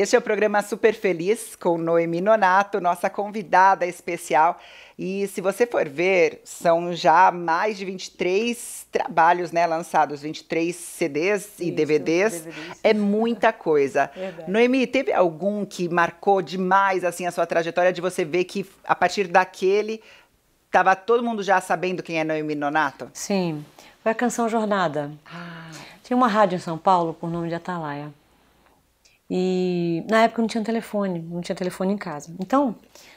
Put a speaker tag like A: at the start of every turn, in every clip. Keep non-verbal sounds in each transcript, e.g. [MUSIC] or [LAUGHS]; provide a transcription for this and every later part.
A: Este é o programa Super Feliz com Noemi Nonato, nossa convidada especial. E se você for ver, são já mais de 23 trabalhos né, lançados, 23 CDs Isso, e DVDs. DVDs. É muita coisa. Verdade. Noemi, teve algum que marcou demais assim a sua trajetória de você ver que a partir daquele tava todo mundo já sabendo quem é Noemi Nonato? Sim. Foi a canção Jornada. Ah. Tinha uma
B: rádio em São Paulo por nome de Atalaia. E na época não tinha telefone, não tinha telefone em casa. Então,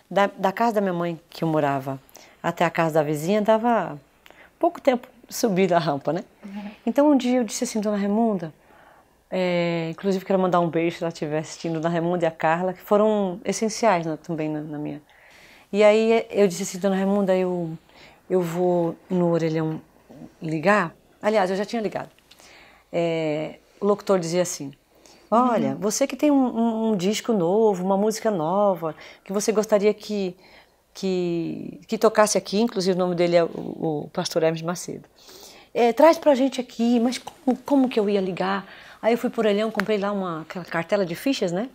B: da, da, casa da minha mãe, que eu morava, até a casa da vizinha, dava pouco tempo subir a rampa, né? Uhum. Então um dia eu disse assim, dona Raimunda, é, inclusive quero mandar um beijo se ela estiver assistindo, dona Raimunda e a Carla, que foram essenciais né, também na, na, minha. E aí eu disse assim, dona Raimunda, eu, eu vou no orelhão ligar. Aliás, eu já tinha ligado. É, o locutor dizia assim, Olha, uhum. você que tem um, um, um, disco novo, uma música nova, que você gostaria que, que, que tocasse aqui, inclusive o nome dele é o, o pastor Hermes Macedo. É, traz pra gente aqui, mas como, como que eu ia ligar? Aí eu fui por Orelhão, comprei lá uma cartela de fichas, né?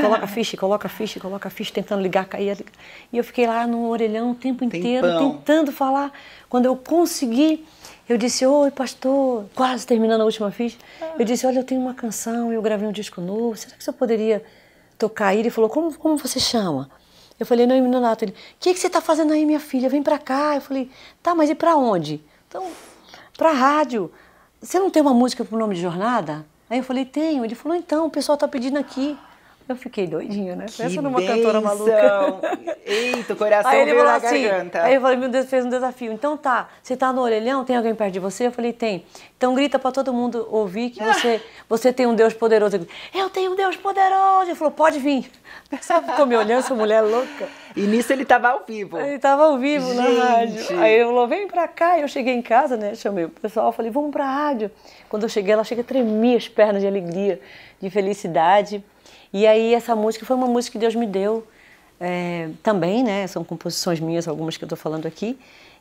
B: coloca ficha, coloca ficha, coloca ficha, tentando ligar, cair. E eu fiquei lá no orelhão o tempo inteiro, Tempão. tentando falar. Quando eu consegui, eu disse, oi, pastor, quase terminando a última ficha. Eu disse, olha, eu tenho uma canção, eu gravei um disco novo, será que você poderia tocar? ele falou, como, como você chama? Eu falei, não, Nonato. Ele, o que, que você está fazendo aí, minha filha? Vem para cá. Eu falei, tá, mas e para onde? Então, para rádio. Você não tem uma música pro nome de jornada? Aí eu falei, tenho. Ele falou, então, o pessoal está pedindo aqui. Eu fiquei doidinha, né? Que Pensa numa benção. cantora maluca.
A: Eita, o coração aí ele veio na assim, garganta. Aí eu
B: falei, meu Deus, fez um desafio. Então tá, você tá no orelhão, tem alguém perto de você? Eu falei, tem. Então grita para todo mundo ouvir que [LAUGHS] você, você tem um Deus poderoso. Eu, falei, eu tenho um Deus poderoso. Ele falou, pode vir. pessoal ficou me olhando, essa
A: mulher louca. E nisso ele estava ao vivo.
B: Ele estava ao vivo Gente. na rádio. Aí ele falou, vem pra cá. Eu cheguei em casa, né? Chamei o pessoal, falei, vamos pra rádio. Quando eu cheguei, ela chega a tremer as pernas de alegria, de felicidade. E aí essa música foi uma música que Deus me deu é, também, né? São composições minhas, algumas que eu estou falando aqui.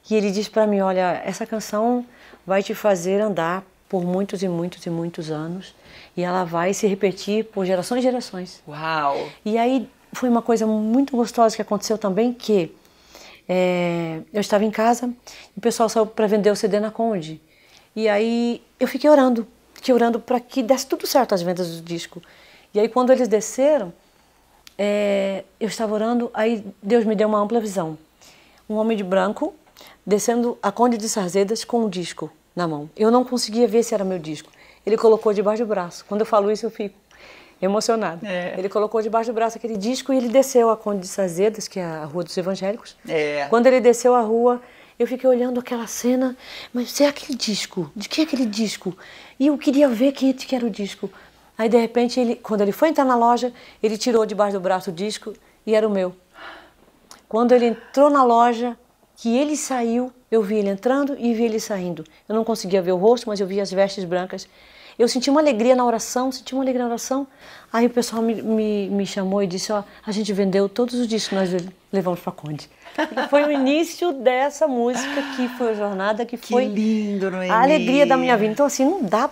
B: E ele disse para mim, olha, essa canção vai te fazer andar por muitos e muitos e muitos anos e ela vai se repetir por gerações e gerações. Uau! E aí foi uma coisa muito gostosa que aconteceu também que é, eu estava em casa e o pessoal saiu para vender o CD na Conde. E aí eu fiquei orando, fiquei orando para que desse tudo certo as vendas do disco. E aí, quando eles desceram, é, eu estava orando, aí Deus me deu uma ampla visão. Um homem de branco descendo a Conde de Sarzedas com um disco na mão. Eu não conseguia ver se era meu disco. Ele colocou debaixo do braço. Quando eu falo isso, eu fico emocionado. É. Ele colocou debaixo do braço aquele disco e ele desceu a Conde de Sarzedas, que é a Rua dos Evangélicos. É. Quando ele desceu a rua, eu fiquei olhando aquela cena, mas é aquele disco? De que é aquele disco? E eu queria ver quem é que era o disco. Aí de repente, ele, quando ele foi entrar na loja, ele tirou debaixo do braço o disco e era o meu. Quando ele entrou na loja, que ele saiu, eu vi ele entrando e vi ele saindo. Eu não conseguia ver o rosto, mas eu via as vestes brancas. Eu senti uma alegria na oração, senti uma alegria na oração. Aí o pessoal me, me, me chamou e disse: Ó, a gente vendeu todos os discos que nós levamos para Conde. foi o início dessa música que foi a
A: jornada, que, que foi lindo, é? a alegria da minha vida.
B: Então, assim, não dá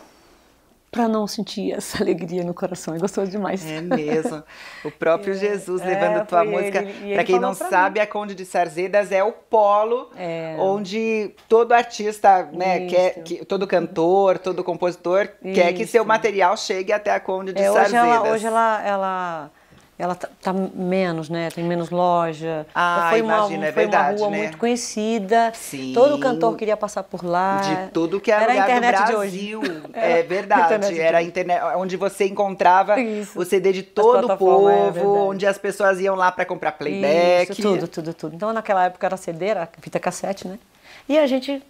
B: para não sentir essa [LAUGHS] alegria no coração. É gostoso demais. É mesmo.
A: O próprio [LAUGHS] é, Jesus levando é, a tua música. Para quem não sabe, mim. a Conde de Sarzedas é o polo é. onde todo artista, né, quer que, todo cantor, todo compositor Isso. quer que seu material chegue até a Conde de é, hoje Sarzedas. Ela, hoje
B: ela, ela ela tá, tá, menos, né? Tem menos loja. Ah, foi imagina, é foi é verdade, uma rua né? muito conhecida. Sim. Todo cantor
A: queria passar por lá. De tudo que era, era lugar a internet do Brasil. De hoje. [LAUGHS] É, verdade. Internet era a internet onde você encontrava Isso. o CD de todo o é povo, é onde as pessoas iam lá para comprar playback. Isso, tudo, tudo, tudo. Então naquela época era CD, era fita cassete, né?
B: E a gente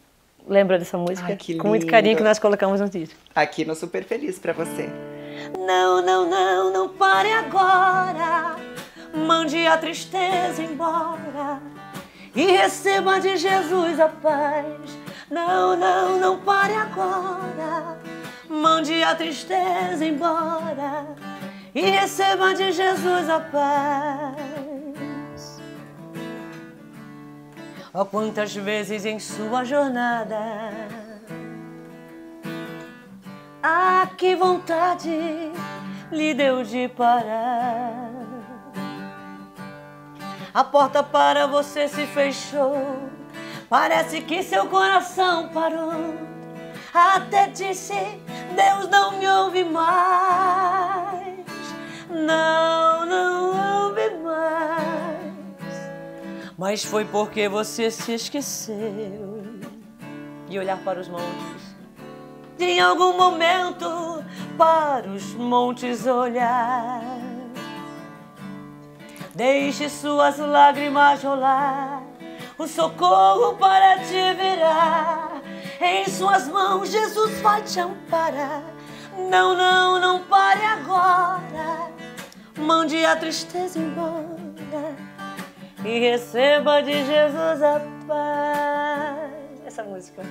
B: lembra dessa música Ai, com muito carinho que nós colocamos no título.
A: Aqui no Super Feliz para você.
C: Não, não, não, não pare agora.
A: Mande a tristeza
C: embora e receba de Jesus a paz. Não, não, não pare agora. Mande a tristeza embora e receba de Jesus a paz. Oh, quantas vezes em sua jornada ah, que vontade lhe deu de parar. A porta para você se fechou. Parece que seu coração parou. Até disse: Deus não me ouve mais. Não, não ouve mais. Mas foi porque você se esqueceu
B: de olhar para os montes
C: de em algum momento para os montes olhar. Deixe suas lágrimas rolar, o socorro para te virá. Em suas mãos Jesus vai te amparar. Não, não, não pare agora. Mande a tristeza embora e receba de Jesus a paz. Essa
A: música.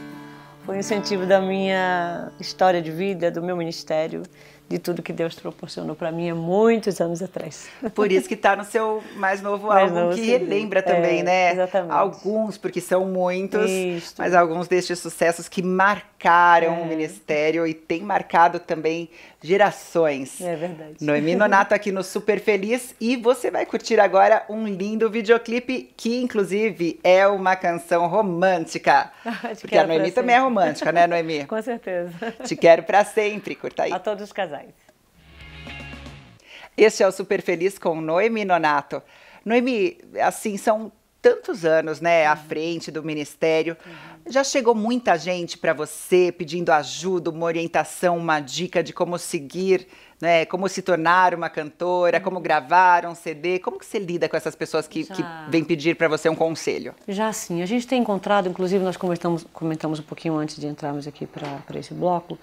B: Foi um incentivo da minha história de vida, do meu ministério, de tudo que Deus proporcionou para mim há muitos anos atrás. Por isso que
A: está no seu mais novo mais álbum, novo, que relembra também, é, né? Exatamente. Alguns, porque são muitos, mas alguns destes sucessos que marcaram marcaram é. o Ministério e tem marcado também gerações. É verdade. Noemi Nonato aqui no Super Feliz e você vai curtir agora um lindo videoclipe que, inclusive, é uma canção romântica.
B: [LAUGHS] Te porque a Noemi também sempre. é romântica, né,
A: Noemi? [LAUGHS] Com certeza. Te quero para sempre, curta aí. A
B: todos os casais.
A: Este é o Super Feliz com Noemi Nonato. Noemi, assim, são tantos anos, né, à uhum. frente do ministério. Já chegou muita gente para você pedindo ajuda, uma orientação, uma dica de como seguir, né, como se tornar uma cantora, como uhum. gravar um CD. Como que você lida com essas pessoas que, que vêm pedir para você um conselho?
B: Já sim, a gente tem encontrado, inclusive nós comentamos, comentamos um pouquinho antes de entrarmos aqui para esse bloco,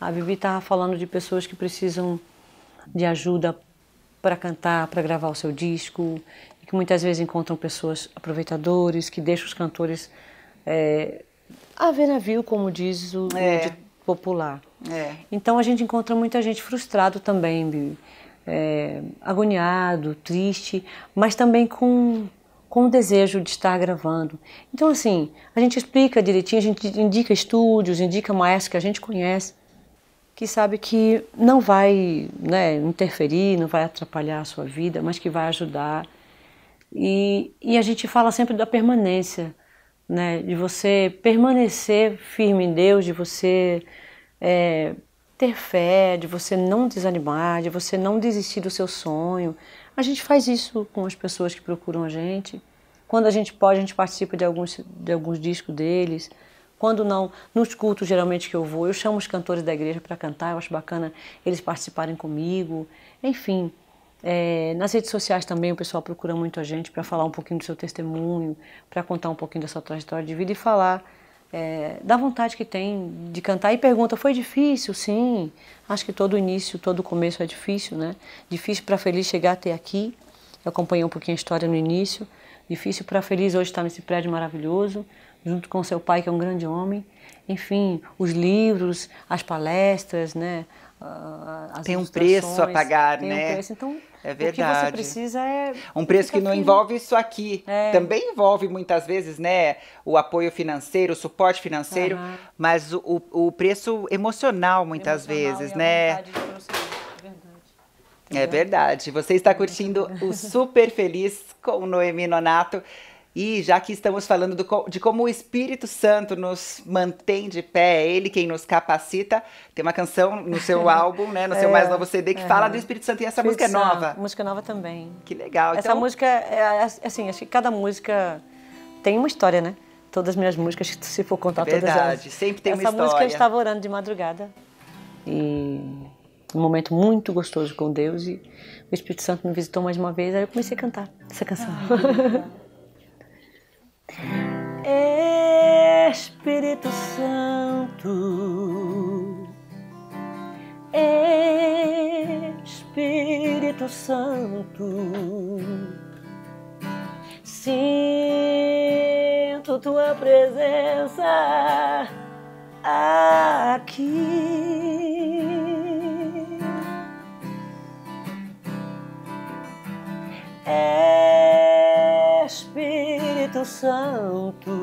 B: a Vivi estava tá falando de pessoas que precisam de ajuda para cantar, para gravar o seu disco, que muitas vezes encontram pessoas aproveitadores, que deixam os cantores é, a ver navio, como diz o é. popular. É. Então a gente encontra muita gente frustrado também, É, agoniado, triste, mas também com, com o desejo de estar gravando. Então, assim, a gente explica direitinho, a gente indica estúdios, indica maestros que a gente conhece, que sabe que não vai né, interferir, não vai atrapalhar a sua vida, mas que vai ajudar e, e a gente fala sempre da permanência, né? de você permanecer firme em Deus, de você é, ter fé, de você não desanimar, de você não desistir do seu sonho. A gente faz isso com as pessoas que procuram a gente. Quando a gente pode, a gente participa de alguns, de alguns discos deles. Quando não, nos cultos geralmente que eu vou, eu chamo os cantores da igreja para cantar, eu acho bacana eles participarem comigo. Enfim, é, nas redes sociais também o pessoal procura muito a gente para falar um pouquinho do seu testemunho, para contar um pouquinho da sua trajetória de vida e falar é, da vontade que tem de cantar. E pergunta: foi difícil? Sim, acho que todo início, todo começo é difícil, né? Difícil para feliz chegar até aqui. Eu acompanhei um pouquinho a história no início. Difícil para feliz hoje estar nesse prédio maravilhoso, junto com seu pai, que é um grande homem. Enfim, os livros, as palestras, né? Uh,
A: tem um preço a pagar, tem né? Um preço. Então, é verdade. O que você precisa é.
B: Um preço que não firme. envolve
A: isso aqui. É. Também envolve muitas vezes, né? O apoio financeiro, o suporte financeiro, uhum. mas o, o preço emocional, muitas emocional vezes, né? É, é verdade. Você está curtindo o Super Feliz com Noemi Nonato. E já que estamos falando do, de como o Espírito Santo nos mantém de pé, é ele quem nos capacita, tem uma canção no seu [LAUGHS] álbum, né, no seu é, mais novo CD, que é. fala do Espírito Santo e essa Espírito música é nova. música nova também. Que legal. Essa então... música,
B: é, é, é, assim, acho que cada música tem uma história, né? Todas as minhas músicas, se for contar Verdade, é todas elas. Verdade, sempre tem uma história. Essa música eu estava orando de madrugada e um momento muito gostoso com Deus e o Espírito Santo me visitou mais uma vez, aí eu comecei a cantar essa canção. Ah, [LAUGHS]
C: Espírito Santo, Espírito Santo, sinto tua presença aqui. Santo.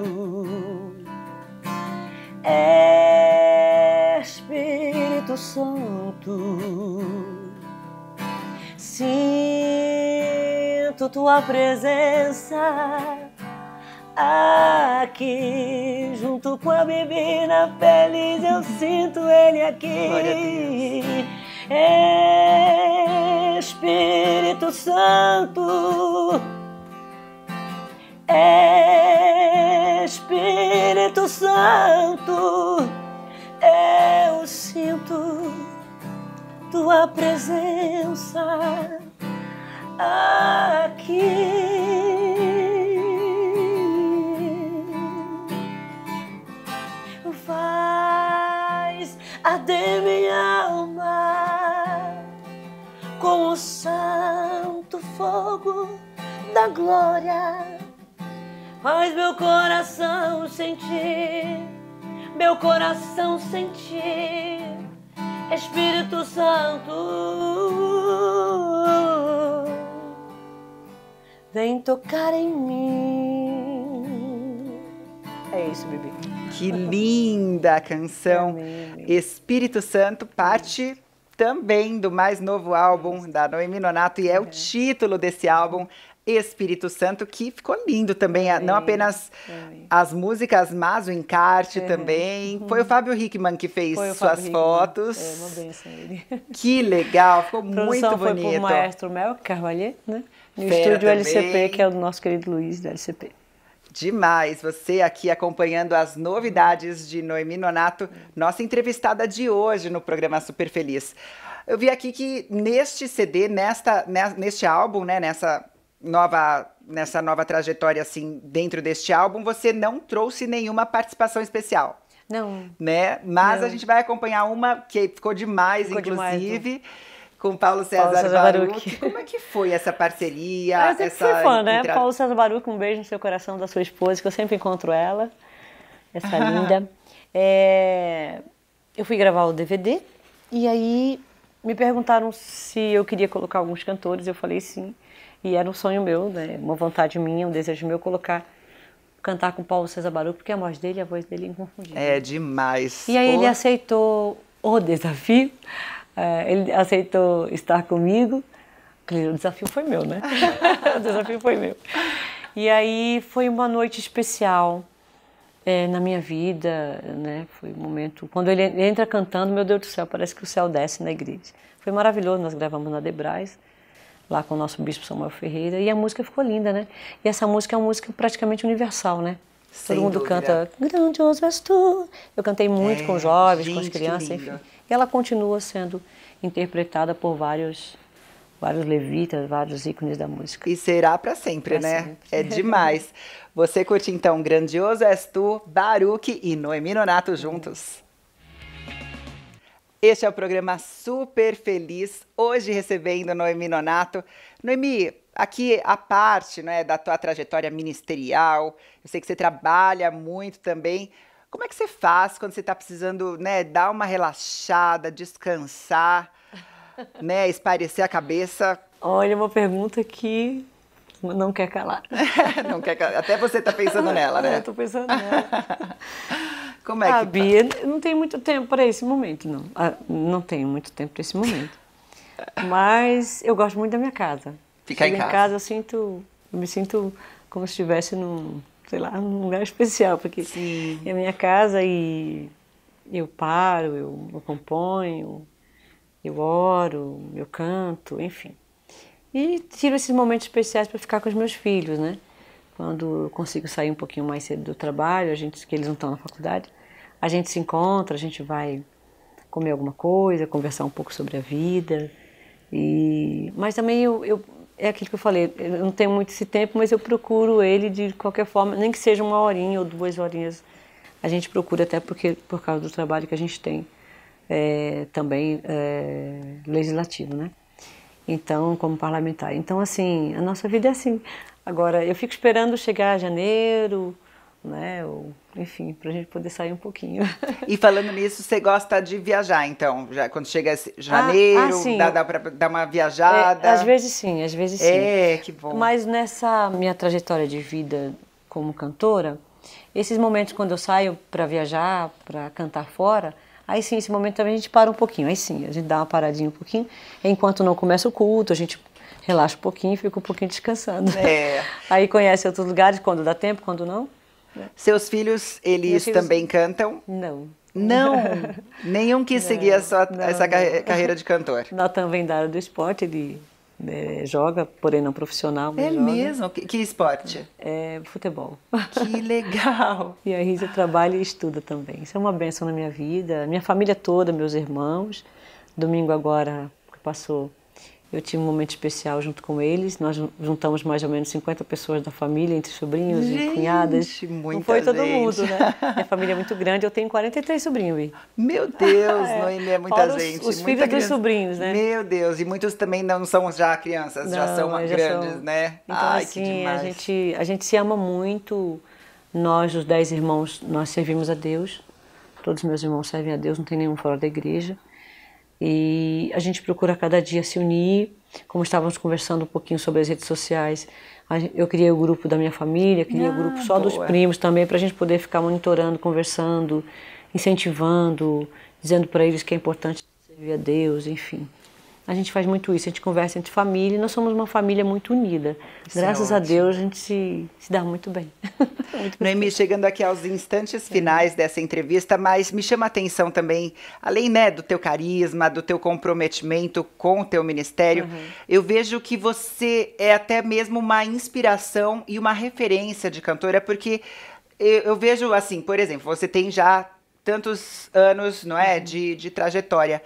C: É, Espírito Santo, sinto tua presença aqui, junto com a bebida feliz, eu sinto ele aqui. Espírito Santo, é Santo, eu sinto tua presença aqui. Faz de minha alma com o santo fogo da glória. Faz meu coração sentir, meu coração sentir, Espírito Santo.
B: Vem tocar em
A: mim. É isso, bebê. Que linda canção. Espírito Santo, parte também do mais novo álbum da Noemi Nonato e é, é, o título desse álbum Espírito Santo, que ficou lindo também. É, não apenas é. as músicas, mas o encarte é. também. Uhum. Foi o Fábio Hickman que fez suas Fábio fotos. Hickman. É, uma benção ele. Que legal, ficou muito bonito. foi bonito. o maestro Mel Carvalho, né? No Fera estúdio também. LCP, que é o nosso querido Luiz da LCP. Demais, você aqui acompanhando as novidades de Noemi Nonato, nossa entrevistada de hoje no programa Super Feliz. Eu vi aqui que neste CD, nesta, neste álbum, né, nessa nova nessa nova trajetória assim dentro deste álbum, você não trouxe nenhuma participação especial. Não. Né? Mas não. a gente vai acompanhar uma que ficou demais, ficou inclusive. Demais, né? Com Paulo César, Paulo César Baruc Como é que foi essa parceria? Ah, eu essa fui fã, né? Entra... Paulo
B: César Baruc um beijo no seu coração da sua esposa, que eu sempre encontro ela. Essa ah. linda. É... Eu fui gravar o DVD e aí me perguntaram se eu queria colocar alguns cantores. Eu falei sim. E era um sonho meu, né? uma vontade minha, um desejo meu colocar cantar com Paulo César Baru, porque a voz dele, a voz dele é inconfundível. É demais. E aí ele aceitou o desafio, é, ele aceitou estar comigo. O desafio foi meu, né? [LAUGHS] o desafio foi meu. E aí foi uma noite especial é, na minha vida, né? Foi um momento. Quando ele entra cantando, meu Deus do céu, parece que o céu desce na igreja. Foi maravilhoso, nós gravamos na Debrais lá com o nosso bispo Samuel Ferreira, e a música ficou linda, né? E essa música é uma música praticamente universal, né? Sem Todo mundo dúvida. canta Grandioso és tu. Eu cantei muito é, com jovens, gente, com as crianças, enfim. E ela continua sendo interpretada
A: por vários vários levitas, vários ícones da música. E será para sempre, pra né? Sempre. É demais. [LAUGHS] Você curte então Grandioso és tu, Baruque e Noemi Nonato juntos. É. Este é o programa Super Feliz, hoje recebendo Noemi Nonato. Noemi, aqui a parte né, da tua trajetória ministerial, eu sei que você trabalha muito também. Como é que você faz quando você está precisando né, dar uma relaxada, descansar, [LAUGHS] né, esparecer a cabeça? Olha, uma pergunta que não quer calar. [LAUGHS] não quer calar. Até você está pensando nela, né? [LAUGHS] Eu estou pensando nela.
B: Como é ah, que. Tá? Bia tá? não tem muito tempo para esse momento, não. Ah, não tenho muito tempo para esse momento. Mas eu gosto muito da minha casa. Ficar Chego em casa. Em casa eu sinto, eu me sinto como se estivesse num, sei lá, num lugar [LAUGHS] especial, porque Sim. é a minha casa e eu paro, eu, eu componho, eu oro, eu canto, enfim. E tiro esses momentos especiais para ficar com os meus filhos, né? Quando eu consigo sair um pouquinho mais cedo do trabalho, a gente que eles não estão na faculdade, a gente se encontra, a gente vai comer alguma coisa, conversar um pouco sobre a vida. E, mas também eu, eu é aquilo que eu falei, eu não tenho muito esse tempo, mas eu procuro ele de qualquer forma, nem que seja uma horinha ou duas horinhas, a gente procura até porque por causa do trabalho que a gente tem é, também é, legislativo, né? Então, como parlamentar. Então, assim, a nossa vida é assim. Agora, eu fico esperando chegar janeiro, né? Ou, enfim, para a gente poder sair um pouquinho.
A: E falando nisso, você gosta de viajar, então? Já, quando chega ah, janeiro, ah, ah, dá, dá para dar uma viajada? É, às vezes sim,
B: às vezes sim. É, que bom. Mas nessa minha trajetória de vida como cantora, esses momentos quando eu saio para viajar, para cantar fora, aí sim, esse momento também a gente para um pouquinho, aí sim, a gente dá uma paradinha um pouquinho, enquanto não começa o culto, a gente relaxa um pouquinho e fica um pouquinho descansando.
A: É. [LAUGHS] Aí conhece outros lugares quando dá tempo, quando não. É. Seus filhos, eles filhos... também cantam? Não. Não, [LAUGHS] nenhum quis não, seguir essa, não, essa não. carreira de cantor. [LAUGHS]
B: Natan vem da área do esporte, ele né, joga, porém não profissional. é joga. mesmo?
A: Que, que, esporte?
B: É futebol.
A: Que [LAUGHS] legal!
B: e a Risa trabalha e estuda também. Isso é uma benção na minha vida, minha família toda, meus irmãos. Domingo agora passou eu tive um momento especial junto com eles. Nós juntamos mais ou menos 50 pessoas da família, entre sobrinhos gente, e cunhadas. Muita Não foi todo gente. mundo, né? Minha família é muito grande.
A: Eu tenho 43 sobrinhos. Meu Deus, [LAUGHS] é. Noemi, é muita Fora gente. Os, os muita filhos criança. dos sobrinhos, né? Meu Deus, e muitos também não são já crianças, não, já são já grandes, são. né? Então, Ai, assim, a
B: gente, a gente se ama muito. Nós, os dez irmãos, nós servimos a Deus. Todos meus irmãos servem a Deus, não tem nenhum fora da igreja. E a gente procura cada dia se unir, como estávamos conversando um pouquinho sobre as redes sociais. Eu criei o grupo da minha família, criei ah, o grupo só boa. dos primos também, para a gente poder ficar monitorando, conversando, incentivando, dizendo para eles que é importante servir a Deus, enfim a gente faz muito isso, a gente conversa entre família e nós somos uma família muito unida. Isso é Graças é a Deus a gente se, se dá muito bem.
A: [LAUGHS] muito Noemi, chegando aqui aos instantes é. finais é. dessa entrevista, mas me chama a atenção também, além né, do teu carisma, do teu comprometimento com o teu ministério, uhum. eu vejo que você é até mesmo uma inspiração e uma referência de cantora, porque eu, eu vejo assim, por exemplo, você tem já tantos anos, não é, uhum. de, de trajetória.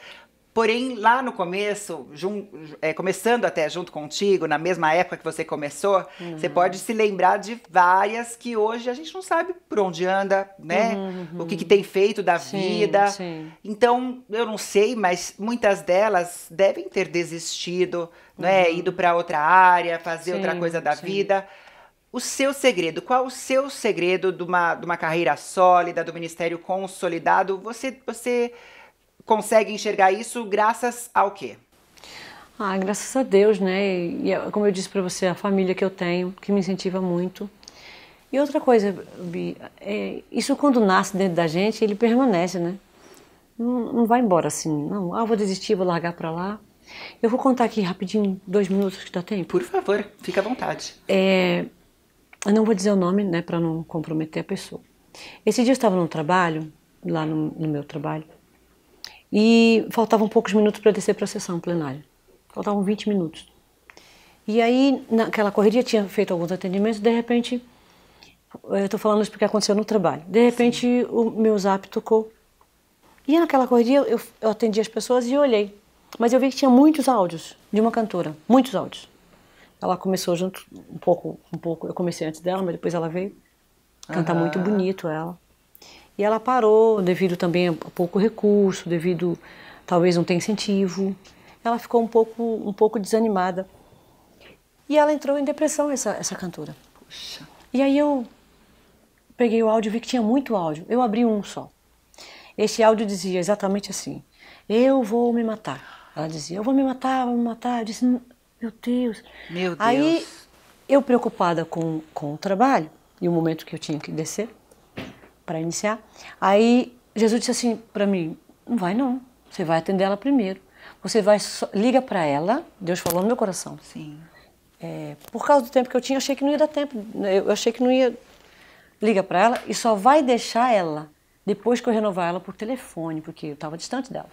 A: Porém, lá no começo, jun, é, começando até junto contigo, na mesma época que você começou, uhum. você pode se lembrar de várias que hoje a gente não sabe por onde anda, né? Uhum. O que, que, tem feito da uhum. sim, vida. Sim. Então, eu não sei, mas muitas delas devem ter desistido, é? uhum. né? Ido para outra área, fazer sim, outra coisa da vida. O seu segredo, qual o seu segredo de uma, de uma carreira sólida, do ministério consolidado? Você, você consegue enxergar isso graças ao quê?
B: Ah, graças a Deus, né? E, é, como eu disse para você, a família que eu tenho, que me incentiva muito. E outra coisa, Bi, é, isso quando nasce dentro da gente, ele permanece, né? Não, não vai embora assim, não. Ah, vou desistir, vou largar para lá. Eu vou contar aqui rapidinho, dois minutos que dá tempo. Por favor, fica à vontade. É, eu não vou dizer o nome, né, para não comprometer a pessoa. Esse dia eu estava no trabalho, lá no, no meu trabalho, e faltavam poucos minutos para descer para a sessão plenária. Faltavam 20 minutos. E aí, naquela correria, tinha feito alguns atendimentos, de repente, eu estou falando isso porque aconteceu no trabalho, de repente Sim. o meu zap tocou. E naquela correria, eu, eu atendi as pessoas e olhei. Mas eu vi que tinha muitos áudios de uma cantora, muitos áudios. Ela começou junto, um pouco, um pouco, eu comecei antes dela, mas depois ela veio. Canta muito bonito ela. E ela parou devido também a pouco recurso, devido talvez não ter incentivo. Ela ficou um pouco, um pouco desanimada. E ela entrou em depressão, essa, essa cantora. Puxa. E aí eu peguei o áudio vi que tinha muito áudio. Eu abri um só. Esse áudio dizia exatamente assim: Eu vou me matar. Ela dizia: Eu vou me matar, vou me matar. Eu disse: Meu Deus. Meu Deus. Aí eu preocupada com, com o trabalho e o momento que eu tinha que descer, para iniciar. Aí Jesus disse assim para mim: não vai não, você vai atender ela primeiro. Você vai só, liga para ela. Deus falou no meu coração. Sim. É, por causa do tempo que eu tinha, achei que não ia dar tempo. Né, eu achei que não ia. Liga para ela e só vai deixar ela depois que eu renovar ela por telefone, porque eu estava distante dela.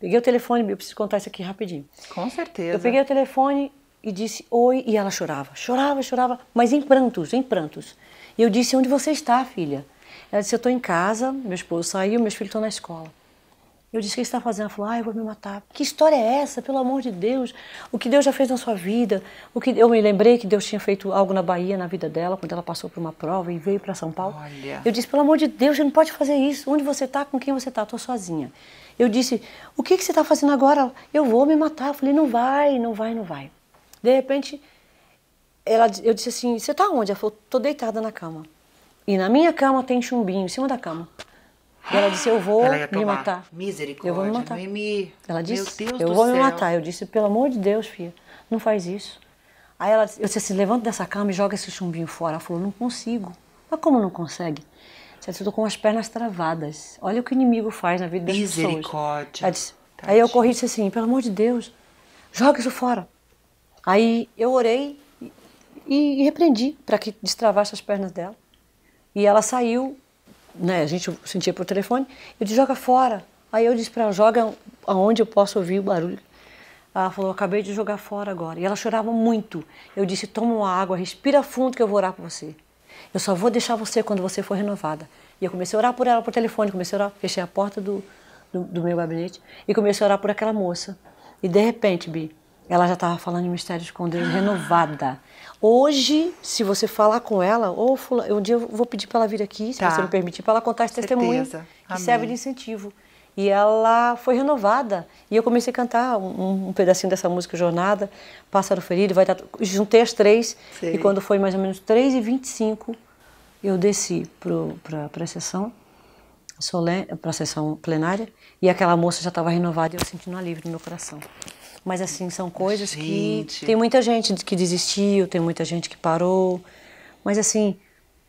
B: Peguei o telefone, eu preciso contar isso aqui rapidinho. Com certeza. Eu peguei o telefone e disse oi e ela chorava, chorava, chorava, mas em prantos, em prantos. E eu disse: Onde você está, filha? Ela disse: Eu estou em casa, meu esposo saiu, meus filhos estão na escola. Eu disse: O que você está fazendo? Ela falou: Ah, eu vou me matar. Que história é essa, pelo amor de Deus? O que Deus já fez na sua vida? O que Eu me lembrei que Deus tinha feito algo na Bahia, na vida dela, quando ela passou por uma prova e veio para São Paulo. Olha. Eu disse: Pelo amor de Deus, você não pode fazer isso. Onde você está? Com quem você está? Estou sozinha. Eu disse: O que, que você está fazendo agora? Eu vou me matar. Eu falei: Não vai, não vai, não vai. De repente ela, eu disse assim: Você tá onde? Ela falou: Tô deitada na cama. E na minha cama tem chumbinho, em cima da cama. E ela disse: Eu vou me matar. Misericórdia. Eu vou me matar. Noemi. É ela disse: Eu vou céu. me matar. Eu disse: Pelo amor de Deus, filha, não faz isso. Aí ela disse: Eu disse assim: Levanta dessa cama e joga esse chumbinho fora. Ela falou: Não consigo. Mas como não consegue? você disse: Eu tô com as pernas travadas. Olha o que o inimigo faz na vida das pessoas.
A: Misericórdia.
B: Aí eu corri e disse assim: Pelo amor de Deus, joga isso fora. Aí eu orei e, repreendi para que destravasse as pernas dela. E ela saiu, né, a gente sentia por telefone, eu disse, joga fora. Aí eu disse para ela, joga aonde eu posso ouvir o barulho. Ela falou, acabei de jogar fora agora. E ela chorava muito. Eu disse, toma uma água, respira fundo que eu vou orar por você. Eu só vou deixar você quando você for renovada. E eu comecei a orar por ela por telefone, comecei a orar, fechei a porta do, do, do meu gabinete e comecei a orar por aquela moça. E de repente, Bi, ela já estava falando de mistérios com Deus renovada. Hoje, se você falar com ela, ou um dia eu vou pedir para ela vir aqui, se tá. você me permitir, para ela contar esse Certeza. testemunho que Amém. serve de incentivo. E ela foi renovada. E eu comecei a cantar um, um pedacinho dessa música Jornada, Pássaro Ferido, vai juntei as três. Sim. E quando foi mais ou menos 3 e 25 eu desci para a sessão, para a sessão plenária, e aquela moça já estava renovada e eu senti um alívio no meu coração. Mas assim, são coisas gente. que. Tem muita gente que desistiu, tem muita gente que parou. Mas assim,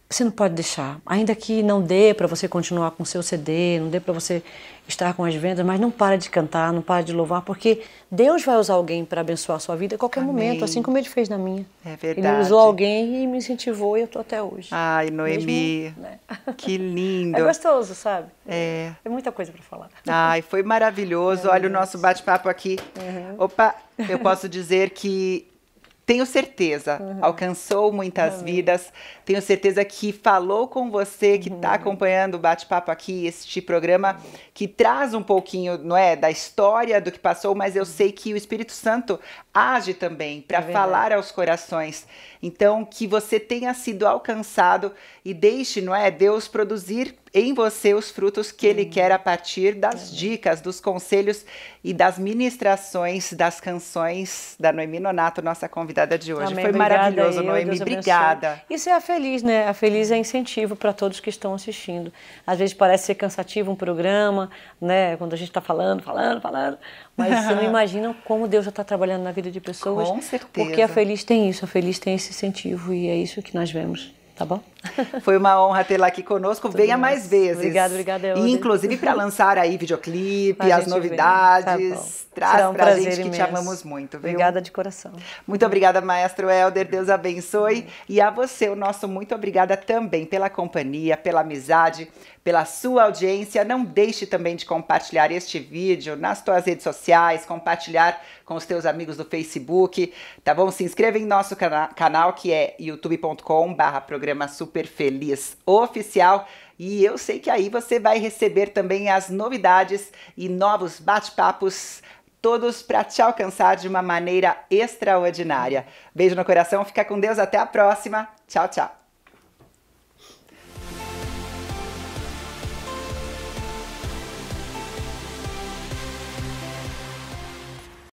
B: você não pode deixar. Ainda que não dê para você continuar com o seu CD, não dê para você estar com as vendas, mas não para de cantar, não para de louvar, porque Deus vai usar alguém para abençoar a sua vida a qualquer Amém. momento, assim como ele fez na minha. É verdade. Ele usou alguém e me incentivou e eu tô até
A: hoje. Ai, Noemi. Mesmo, né? [LAUGHS] Que lindo. É
B: gostoso, sabe? É. É muita coisa para falar.
A: Ai, foi maravilhoso. [LAUGHS] É, Olha é o nosso bate-papo aqui. Uhum. Opa, eu posso dizer que tenho certeza, uhum. alcançou muitas vidas. Tenho certeza que falou com você que está uhum. acompanhando o bate-papo aqui, este programa que traz um pouquinho, não é, da história do que passou, mas eu uhum. sei que o Espírito Santo age também para é falar aos corações. Então, que você tenha sido alcançado e deixe, não é, Deus produzir em você os frutos que ele quer a partir das dicas, dos conselhos e das ministrações das canções da Noemi Nonato, nossa convidada de hoje. Amém. Foi obrigada maravilhoso, eu, Noemi. Deus obrigada. Abençoe.
B: Isso é a feliz, né? A feliz é incentivo para todos que estão assistindo. Às vezes parece ser cansativo um programa, né? Quando a gente está falando, falando, falando. Mas você não [LAUGHS] imagina
A: como Deus já está trabalhando na vida de pessoas. Com certeza. Porque a Feliz
B: tem isso, a Feliz tem esse incentivo e é isso que nós vemos, tá bom?
A: [LAUGHS] Foi uma honra tê-la aqui conosco. Tudo Venha mais, vezes. Obrigada, obrigada. Eu Inclusive para lançar aí [LAUGHS] videoclipe, as tá novidades. Tá Traz um pra gente que te amamos muito. Viu? Obrigada de coração. Muito obrigada, Maestro Helder. Deus abençoe. E a você, o nosso muito obrigada também pela companhia, pela amizade, pela sua audiência. Não deixe também de compartilhar este vídeo nas suas redes sociais, compartilhar com os teus amigos do Facebook, tá bom? Se inscreva em nosso cana canal que é youtubecom programa super Super Feliz Oficial. E eu sei que aí você vai receber também as novidades e novos bate-papos todos para te alcançar de uma maneira extraordinária. Beijo no coração, fica com Deus, até a próxima. Tchau, tchau.